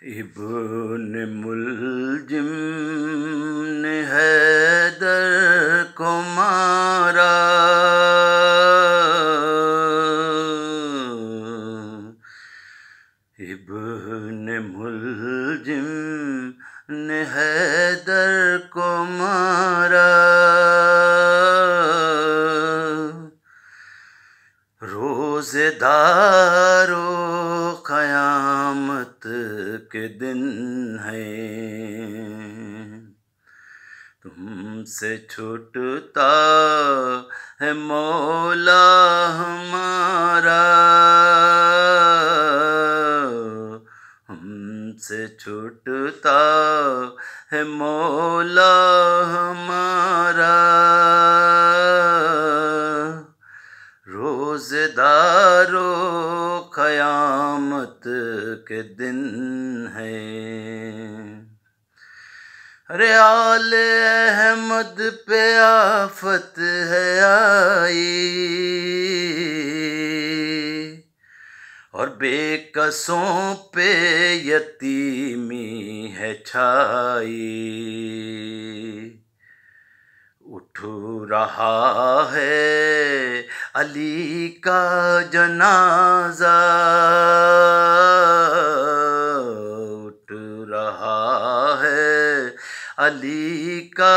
इबन मुलजिम ने हैदर को मारा इबन मुलजिम ने हैदर को मारा रोजेदारों के दिन है तुमसे छुटता है मौला हमारा हमसे छुटता है मौला हमारा रोजदारो खयामत के दिन है रियाल अहमद पे आफत है आई और बेकसों पे यतीमी है छाई उठ रहा है अली का जनाजा अली का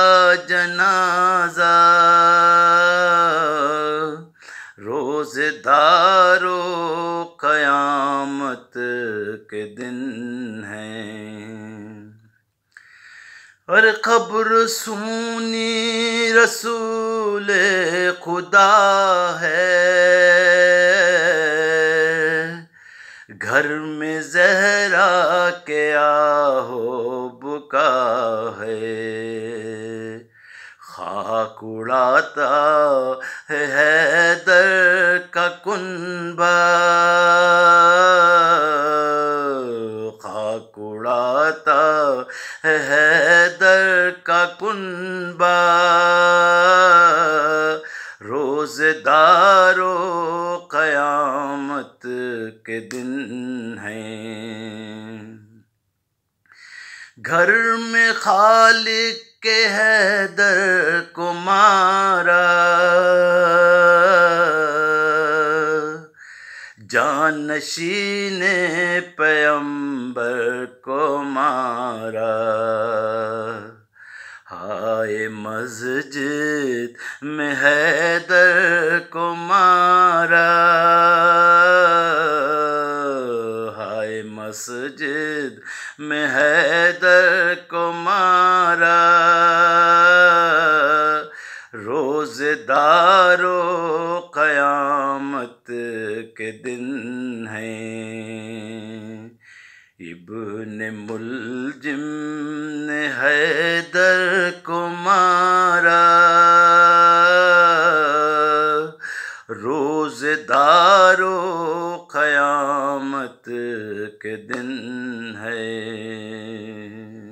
जनाजा रोजदारो क़यामत के दिन है और खबर सुनी रसूल खुदा है घर में जहरा के आ है खाक उड़ाता है दर का कुंबा खाक उड़ाता है दर का कुंबा रोजदारो कयामत के दिन हैं घर में खालिक के है दर को मारा जानशी ने पयंबर को मारा हाय मस्जिद में हैदर को मारा में हैदर को मारा रोजदारो कयामत के दिन हैं इबन मुलजिम ने हैदर को मारा रोजदार क़यामत के दिन है